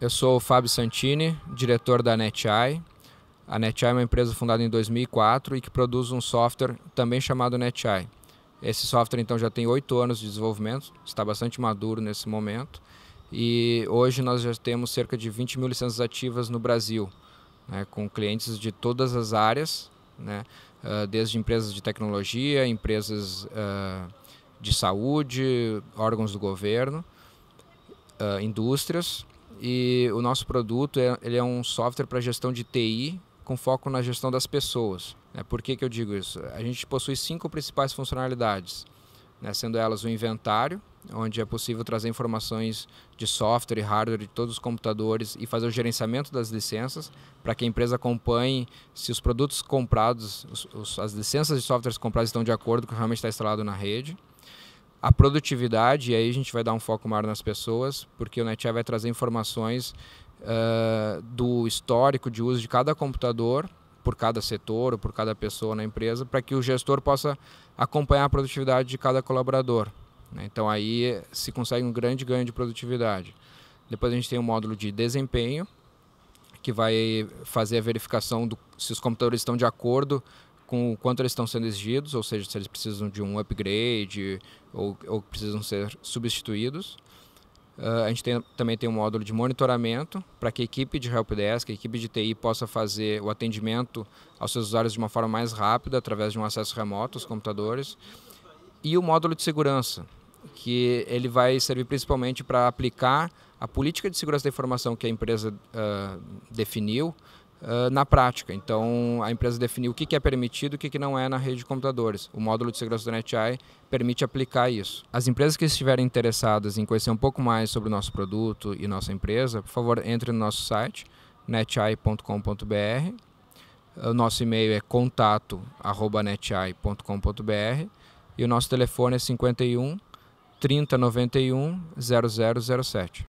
Eu sou o Fábio Santini, diretor da NetEye. A NetEye é uma empresa fundada em 2004 e que produz um software também chamado NetEye. Esse software então já tem oito anos de desenvolvimento, está bastante maduro nesse momento e hoje nós já temos cerca de 20 mil licenças ativas no Brasil, né, com clientes de todas as áreas, né, ah, desde empresas de tecnologia, empresas uh, de saúde, órgãos do governo, uh, indústrias e o nosso produto é, ele é um software para gestão de TI com foco na gestão das pessoas. Né? Por que, que eu digo isso? A gente possui cinco principais funcionalidades, né? sendo elas o inventário, onde é possível trazer informações de software e hardware de todos os computadores e fazer o gerenciamento das licenças para que a empresa acompanhe se os produtos comprados, os, os, as licenças de softwares comprados estão de acordo com o que realmente está instalado na rede a produtividade, e aí a gente vai dar um foco maior nas pessoas, porque o NetApp vai trazer informações uh, do histórico de uso de cada computador, por cada setor ou por cada pessoa na empresa, para que o gestor possa acompanhar a produtividade de cada colaborador. Né? Então aí se consegue um grande ganho de produtividade. Depois a gente tem um módulo de desempenho, que vai fazer a verificação do, se os computadores estão de acordo com o quanto eles estão sendo exigidos, ou seja, se eles precisam de um upgrade ou, ou precisam ser substituídos. Uh, a gente tem, também tem um módulo de monitoramento para que a equipe de helpdesk, a equipe de TI possa fazer o atendimento aos seus usuários de uma forma mais rápida através de um acesso remoto aos computadores. E o módulo de segurança, que ele vai servir principalmente para aplicar a política de segurança da informação que a empresa uh, definiu ah, na prática. Então, a empresa definiu o que, que é permitido e o que, que não é na rede de computadores. O módulo de segurança do NetEye permite aplicar isso. As empresas que estiverem interessadas em conhecer um pouco mais sobre o nosso produto e nossa empresa, por favor, entre no nosso site, neteye.com.br. O nosso e-mail é contato@neteye.com.br e o nosso telefone é 51 3091 0007.